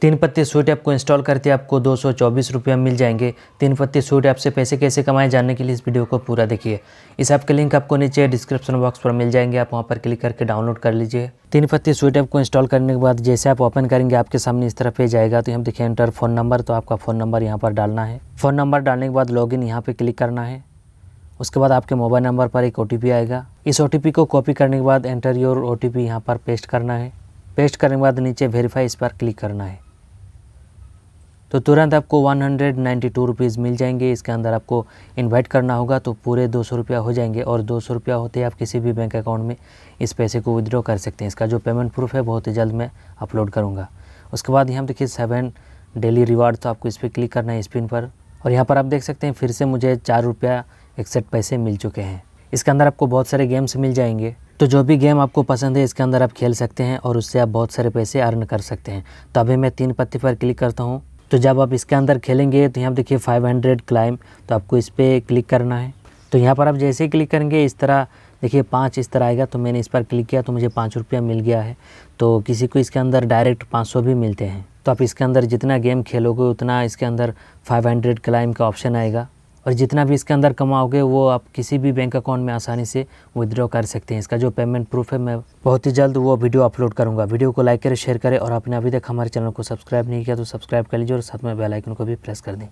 तीन पत्ती sweet app को इंस्टॉल करते आपको दो सौ मिल जाएंगे तीन पत्ती स्वीट ऐप से पैसे कैसे कमाएं जानने के लिए इस वीडियो को पूरा देखिए इस ऐप के लिंक आपको नीचे डिस्क्रिप्शन बॉक्स पर मिल जाएंगे आप वहाँ पर क्लिक करके डाउनलोड कर लीजिए तीन पत्ती स्वीट ऐप को इंस्टॉल करने के बाद जैसे आप ओपन करेंगे आपके सामने इस तरफ पेज आएगा तो हम देखिए एंटर फ़ोन नंबर तो आपका फ़ोन नंबर यहाँ पर डालना है फ़ोन नंबर डालने के बाद लॉग यहाँ पर क्लिक करना है उसके बाद आपके मोबाइल नंबर पर एक ओ आएगा इस ओ को कॉपी करने के बाद एंटर योर ओ टी यहाँ पर पेस्ट करना है पेस्ट करने के बाद नीचे वेरीफाई इस पर क्लिक करना है तो तुरंत आपको one hundred ninety two rupees मिल जाएंगे इसके अंदर आपको इन्वाइट करना होगा तो पूरे दो सौ रुपया हो जाएंगे और दो सौ रुपया होते ही आप किसी भी बैंक अकाउंट में इस पैसे को विदड्रॉ कर सकते हैं इसका जो पेमेंट प्रूफ है बहुत ही जल्द मैं अपलोड करूँगा उसके बाद यहाँ देखिए सेवन डेली रिवार्ड तो आपको इस पर क्लिक करना है स्क्रीन पर और यहाँ पर आप देख सकते हैं फिर से मुझे चार रुपया इकसठ पैसे मिल चुके हैं इसके अंदर आपको बहुत सारे गेम्स मिल जाएंगे तो जो भी गेम आपको पसंद है इसके अंदर आप खेल सकते हैं और उससे आप बहुत सारे पैसे अर्न कर सकते हैं तो अभी मैं तीन पत्ती पर क्लिक करता हूँ तो जब आप इसके अंदर खेलेंगे तो यहाँ पर देखिए 500 क्लाइम तो आपको इस पर क्लिक करना है तो यहाँ पर आप जैसे ही क्लिक करेंगे इस तरह देखिए पाँच इस तरह आएगा तो मैंने इस पर क्लिक किया तो मुझे पाँच रुपया मिल गया है तो किसी को इसके अंदर डायरेक्ट पाँच सौ भी मिलते हैं तो आप इसके अंदर जितना गेम खेलोगे उतना इसके अंदर 500 क्लाइम का ऑप्शन आएगा और जितना भी इसके अंदर कमाओगे वो आप किसी भी बैंक अकाउंट में आसानी से विदड्रॉ कर सकते हैं इसका जो पेमेंट प्रूफ है मैं बहुत ही जल्द वो वीडियो अपलोड करूँगा वीडियो को लाइक करें शेयर करें और आपने अभी तक हमारे चैनल को सब्सक्राइब नहीं किया तो सब्सक्राइब कर लीजिए और साथ में बेलाइकन को भी प्रेस कर दें